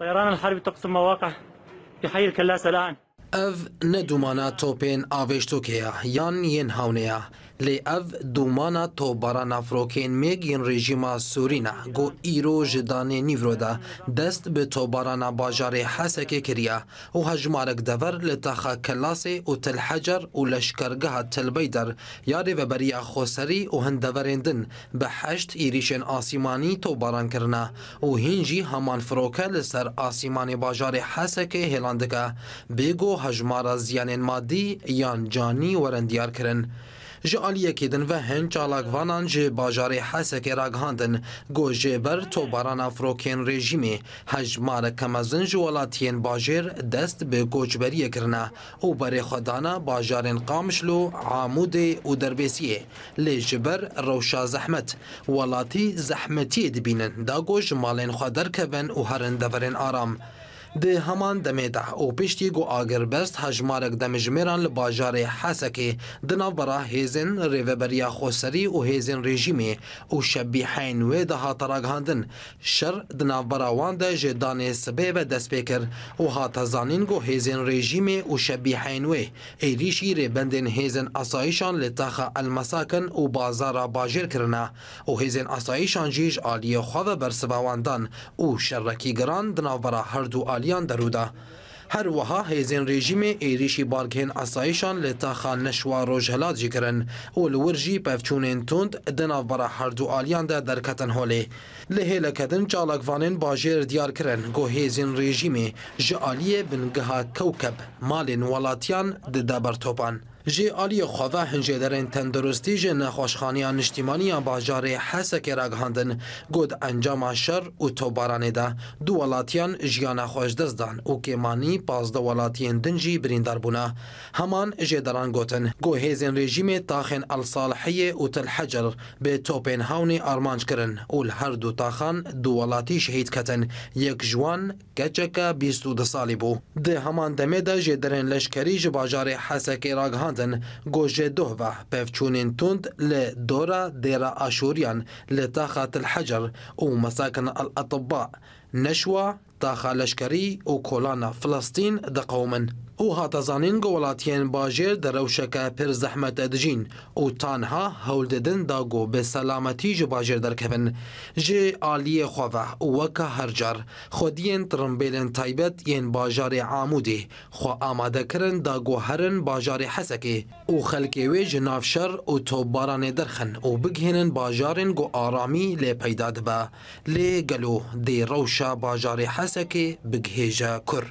الطيران الحربي تقصف مواقع في حي الكلاسة الآن Ev ne dumana topên avêştokê ye yan yên hewne ye. Lê ev dumana tobarana firokên mêk yên rejîma Sûrî ne got îro ji danê nîvro de dest bi tobarana bajarê Hesekê kiriye û hejmarek dever li taxa kelasê û tilhecer û leşkergeha Tilbeyder yarê veberiya Xoserî û hin deverên din bi heşt êrîşên asîmanî tobaran kirine û hîn jî heman firoke li ser asîmanê bajarê Hesekê hêlan dike. Bêgo هجمارا زیانین مادی یان جانی ورندیار کرن. ji aliyekêdin ve hin çalakvanan ji bajarê Hesekê raghandin got ji ber tobarana firokên rejîmê hejmarek kemezin ji welatiyên bajêr dest bi koçberiyê kirine û berê xwedana bajarên Qamişlo, Amûdê û Derbêsiyê lê ji ber rewşa zehmet welatî zehmetiyê dibînin da got ji malên xwe derkevin û herin deverên aram. Di heman demê de û piştî got agirbest hejmarek demijmêran li bajarê Hesekê di navbera hêzên rêveberiya xweserî û hêzên rejîmê û şebîheyn wê de hat ragihandin. Şer di navbera wan de ji danê sibê ve destpê kir û hata zanîn got hêzên rejîmê û şebîheyn wê êrîşî rêbendên hêzên asayîşan li taxa elmesakin û bazara bajêr kirina û hêzên asayîşan jî ji aliyê xwe ve bersivawandan û şerrekî giran di navbera her du aliyê فعالیان درودە. هەروەها هێزین رێژیمێ عێریشی بارگهێن ئاساییشان لە تاخان نەشوا ڕۆژهلات جیگرن و لە وەرژی پەفچوونێن تند دناوبەرە هەردوو ئالیاندا دەرکەتن هۆلێ لە هێلەکەدن چاڵکوانێن باژێر دیارکردن گۆ هێزین ڕێژیمێ ژە ئالیە بنگەها کەوکەب مالێن وڵاتیان ددەبەر تۆپان. جی آلی خواه هنجه درین تندرستی جی نخوشخانی نشتیمانی باجار حسک راگهاندن گود انجام شر و توبارانه ده دو ولاتیان جیان خوش دزدان و کمانی پازده ولاتین دنجی بریندار بونا همان جی دران گوتن گو هیزین رژیم تاخین الصالحی و تلحجر به توپین هاونی آرمانج کرن و هر دو تاخان دو ولاتی شهید کتن یک جوان کچکا بیستو ده سالی بو ده همان دمه ده جی درین لشکری جی باجار حسک راگهاندن دادن گوژه دوهوه پیفچونین تند لدورا آشوریان آشوريان تاخت الحجر ومساكن الأطباء نشوى لشکری و وكولانا فلسطين دقوما او هاتەزانین گۆڵاتیان باژێر دەرەوشەکە پر زەحمەتە دژین و تانها هەولددن داگۆ بە سەلامەتی ji باژێر دەرکەبن ji aliyê xweve û weka hercar xwediyên tirimbêlên taybet yên bajarê amûdê xwa amadekirin dagoherin bajarê hesekê û xelkê wê ji navşer û topbaranê derxin û bigihênin bajarên got aramî lê peyda dibe lê gelo dê rewşa bajarê hesekê bigihêje kur.